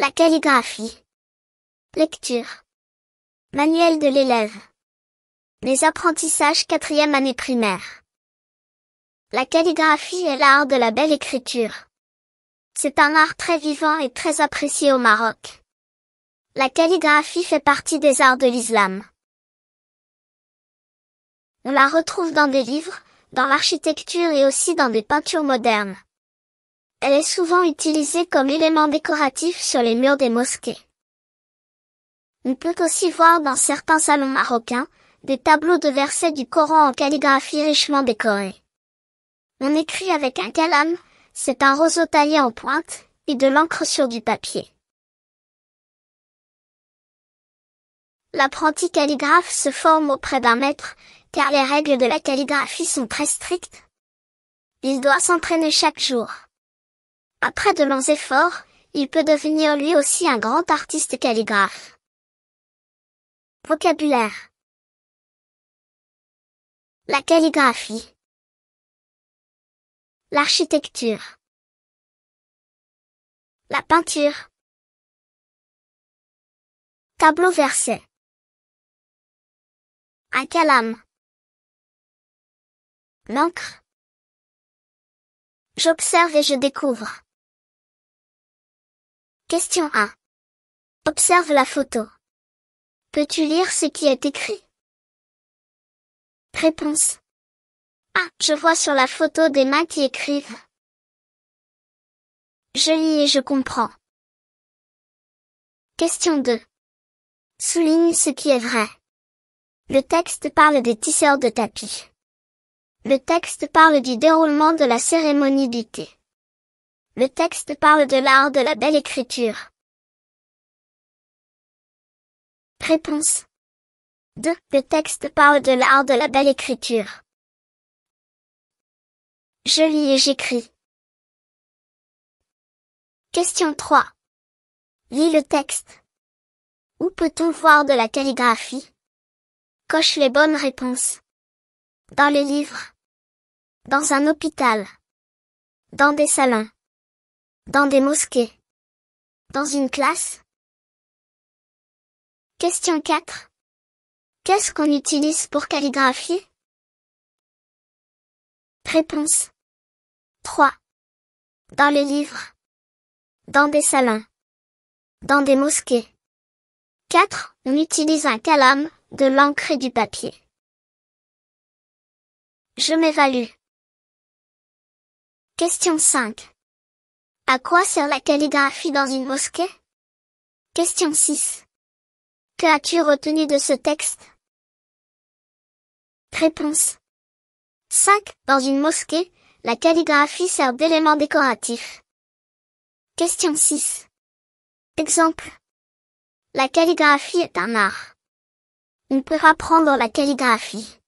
La calligraphie. Lecture. Manuel de l'élève. Les apprentissages quatrième année primaire. La calligraphie est l'art de la belle écriture. C'est un art très vivant et très apprécié au Maroc. La calligraphie fait partie des arts de l'islam. On la retrouve dans des livres, dans l'architecture et aussi dans des peintures modernes elle est souvent utilisée comme élément décoratif sur les murs des mosquées. On peut aussi voir dans certains salons marocains des tableaux de versets du Coran en calligraphie richement décorée. On écrit avec un calame, c'est un roseau taillé en pointe, et de l'encre sur du papier. L'apprenti calligraphe se forme auprès d'un maître, car les règles de la calligraphie sont très strictes. Il doit s'entraîner chaque jour. Après de longs efforts, il peut devenir lui aussi un grand artiste calligraphe. Vocabulaire La calligraphie L'architecture La peinture Tableau versé Un calame L'encre J'observe et je découvre. Question 1. Observe la photo. Peux-tu lire ce qui est écrit Réponse. Ah, je vois sur la photo des mains qui écrivent. Je lis et je comprends. Question 2. Souligne ce qui est vrai. Le texte parle des tisseurs de tapis. Le texte parle du déroulement de la cérémonie du thé. Le texte parle de l'art de la belle écriture. Réponse 2. Le texte parle de l'art de la belle écriture. Je lis et j'écris. Question 3. Lis le texte. Où peut-on voir de la calligraphie Coche les bonnes réponses. Dans les livres. Dans un hôpital. Dans des salons. Dans des mosquées. Dans une classe. Question 4. Qu'est-ce qu'on utilise pour calligraphier Réponse 3. Dans les livres. Dans des salons. Dans des mosquées. 4. On utilise un calame, de l'encre et du papier. Je m'évalue. Question 5. À quoi sert la calligraphie dans une mosquée Question 6. Que as-tu retenu de ce texte Réponse. 5. Dans une mosquée, la calligraphie sert d'élément décoratif. Question 6. Exemple. La calligraphie est un art. On peut apprendre la calligraphie.